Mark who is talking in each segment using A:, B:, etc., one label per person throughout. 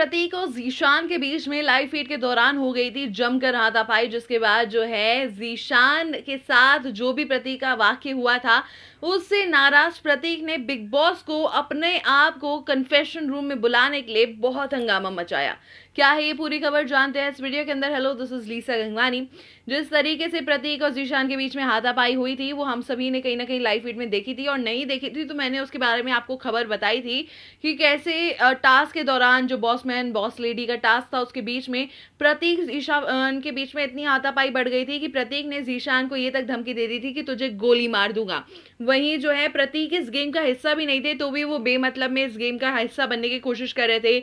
A: प्रतीक और जीशान के बीच में लाइव फीड के दौरान हो गई थी जमकर हाथापाई जिसके बाद जो है जीशान के साथ जो भी प्रतीक का वाक्य हुआ था उससे नाराज प्रतीक ने बिग बॉस को अपने आप को कन्फेशन रूम में बुलाने के लिए बहुत हंगामा मचाया क्या है ये पूरी खबर जानते हैं इस वीडियो के अंदर hello this is Lisa Gangwani जिस तरीके से प्रतीक और जीशान के बीच में हाथापाई हुई थी वो हम सभी ने कहीं ना कहीं लाइव फीड में देखी थी और नहीं देखी थी तो मैंने उसके बारे में आपको खबर बताई थी कि कैसे टास्क के दौरान जो बॉस बॉसमैन बॉस लेडी का टास्क था उसके बीच में प्रतीक ईशान के बीच में इतनी हाथापाई बढ़ गई थी कि प्रतीक ने ईशान को ये तक धमकी दे दी थी कि तुझे गोली मार दूंगा वहीं जो है प्रतीक इस गेम का हिस्सा भी नहीं थे तो भी वो बेमतलब में इस गेम का हिस्सा बनने की कोशिश कर रहे थे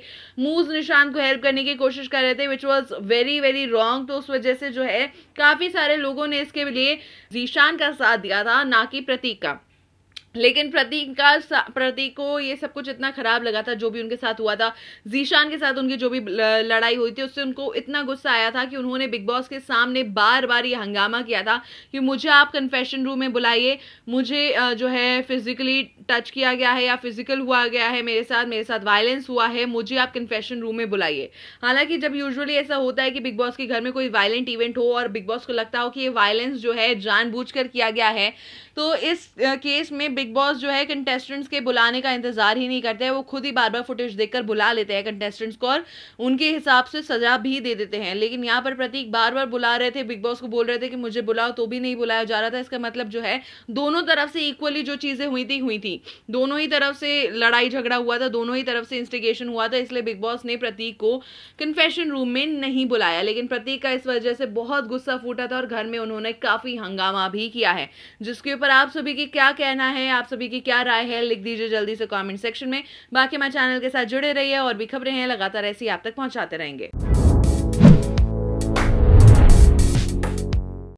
A: मूज निशान को हेल्प करने की कोशिश कर रहे थे which was very very wrong तो उस वजह से जो है काफ़ी सारे लोगों ने इसके लिए ईशान का साथ दिया था ना कि प्रतीक का लेकिन प्रतीक का प्रतीक को ये सब कुछ इतना खराब लगा था जो भी उनके साथ हुआ था जीशान के साथ उनकी जो भी लड़ाई हुई थी उससे उनको इतना गुस्सा आया था कि उन्होंने बिग बॉस के सामने बार बार ये हंगामा किया था कि मुझे आप कन्फेशन रूम में बुलाइए मुझे जो है फिजिकली टच किया गया है या फिजिकल हुआ गया है मेरे साथ मेरे साथ वायलेंस हुआ है मुझे आप कन्फेशन रूम में बुलाइए हालांकि जब यूजली ऐसा होता है कि बिग बॉस के घर में कोई वायलेंट इवेंट हो और बिग बॉस को लगता हो कि ये वायलेंस जो है जानबूझ किया गया है तो इस केस में बिग बॉस जो है कंटेस्टेंट्स के बुलाने का इंतजार ही नहीं करते हैं वो खुद ही बार बार फुटेज देखकर बुला लेते हैं कंटेस्टेंट्स को और उनके हिसाब से सजा भी दे देते हैं लेकिन यहाँ पर प्रतीक बार बार बुला रहे थे बिग बॉस को बोल रहे थे कि मुझे बुलाओ तो भी नहीं बुलाया जा रहा था इसका मतलब जो है दोनों तरफ से इक्वली जो चीज़ें हुई थी हुई थी दोनों ही तरफ से लड़ाई झगड़ा हुआ था दोनों ही तरफ से इंस्टिगेशन हुआ था इसलिए बिग बॉस ने प्रतीक को कन्फेशन रूम में नहीं बुलाया लेकिन प्रतीक का इस वजह से बहुत गुस्सा फूटा था और घर में उन्होंने काफ़ी हंगामा भी किया है जिसके ऊपर आप सभी की क्या कहना है हैं आप सभी की क्या राय है लिख दीजिए जल्दी से कॉमेंट सेक्शन में बाकी हमारे चैनल के साथ जुड़े रहिए और भी खबरें हैं लगातार ऐसी आप तक पहुंचाते रहेंगे